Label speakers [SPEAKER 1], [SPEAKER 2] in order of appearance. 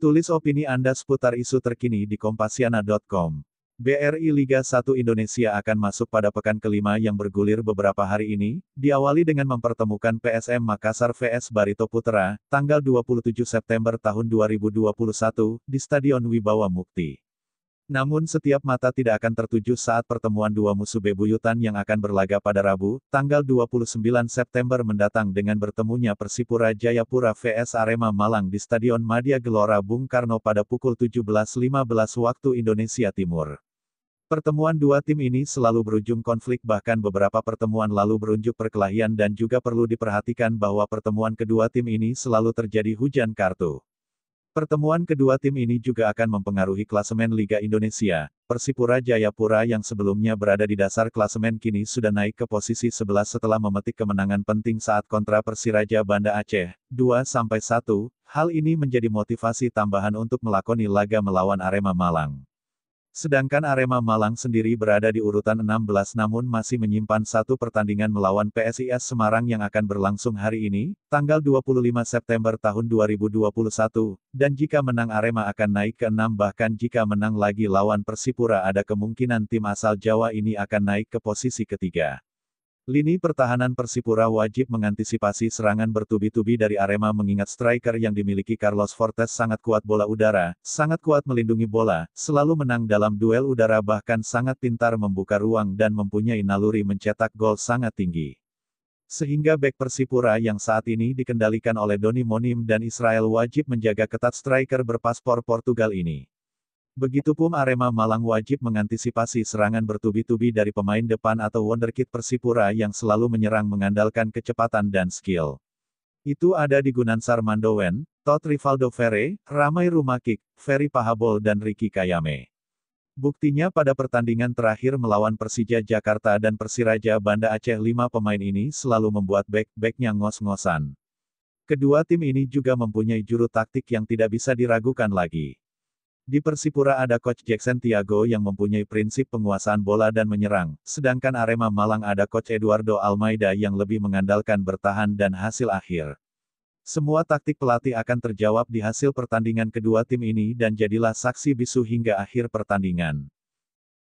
[SPEAKER 1] Tulis opini Anda seputar isu terkini di kompasiana.com. BRI Liga 1 Indonesia akan masuk pada pekan kelima yang bergulir beberapa hari ini, diawali dengan mempertemukan PSM Makassar vs Barito Putra, tanggal 27 September tahun 2021, di Stadion Wibawa Mukti. Namun setiap mata tidak akan tertuju saat pertemuan dua musuh bebuyutan yang akan berlaga pada Rabu, tanggal 29 September mendatang dengan bertemunya Persipura Jayapura vs Arema Malang di Stadion Madia Gelora Bung Karno pada pukul 17.15 waktu Indonesia Timur. Pertemuan dua tim ini selalu berujung konflik bahkan beberapa pertemuan lalu berunjuk perkelahian dan juga perlu diperhatikan bahwa pertemuan kedua tim ini selalu terjadi hujan kartu. Pertemuan kedua tim ini juga akan mempengaruhi klasemen Liga Indonesia. Persipura Jayapura yang sebelumnya berada di dasar klasemen kini sudah naik ke posisi 11 setelah memetik kemenangan penting saat kontra Persiraja Banda Aceh, 2-1. Hal ini menjadi motivasi tambahan untuk melakoni laga melawan Arema Malang. Sedangkan Arema Malang sendiri berada di urutan 16 namun masih menyimpan satu pertandingan melawan PSIS Semarang yang akan berlangsung hari ini, tanggal 25 September tahun 2021, dan jika menang Arema akan naik ke 6 bahkan jika menang lagi lawan Persipura ada kemungkinan tim asal Jawa ini akan naik ke posisi ketiga. Lini pertahanan Persipura wajib mengantisipasi serangan bertubi-tubi dari Arema mengingat striker yang dimiliki Carlos Fortes sangat kuat bola udara, sangat kuat melindungi bola, selalu menang dalam duel udara bahkan sangat pintar membuka ruang dan mempunyai naluri mencetak gol sangat tinggi. Sehingga bek Persipura yang saat ini dikendalikan oleh Doni Monim dan Israel wajib menjaga ketat striker berpaspor Portugal ini. Begitupun Arema Malang wajib mengantisipasi serangan bertubi-tubi dari pemain depan atau wonderkid Persipura yang selalu menyerang mengandalkan kecepatan dan skill. Itu ada di Gunansar Mandowen, Tot Rivaldo Ferre, Ramai Rumakik, Ferry Pahabol dan Ricky Kayame. Buktinya pada pertandingan terakhir melawan Persija Jakarta dan Persiraja Banda Aceh lima pemain ini selalu membuat back-backnya ngos-ngosan. Kedua tim ini juga mempunyai juru taktik yang tidak bisa diragukan lagi. Di Persipura ada coach Jackson Tiago yang mempunyai prinsip penguasaan bola dan menyerang, sedangkan Arema Malang ada coach Eduardo Almeida yang lebih mengandalkan bertahan dan hasil akhir. Semua taktik pelatih akan terjawab di hasil pertandingan kedua tim ini dan jadilah saksi bisu hingga akhir pertandingan.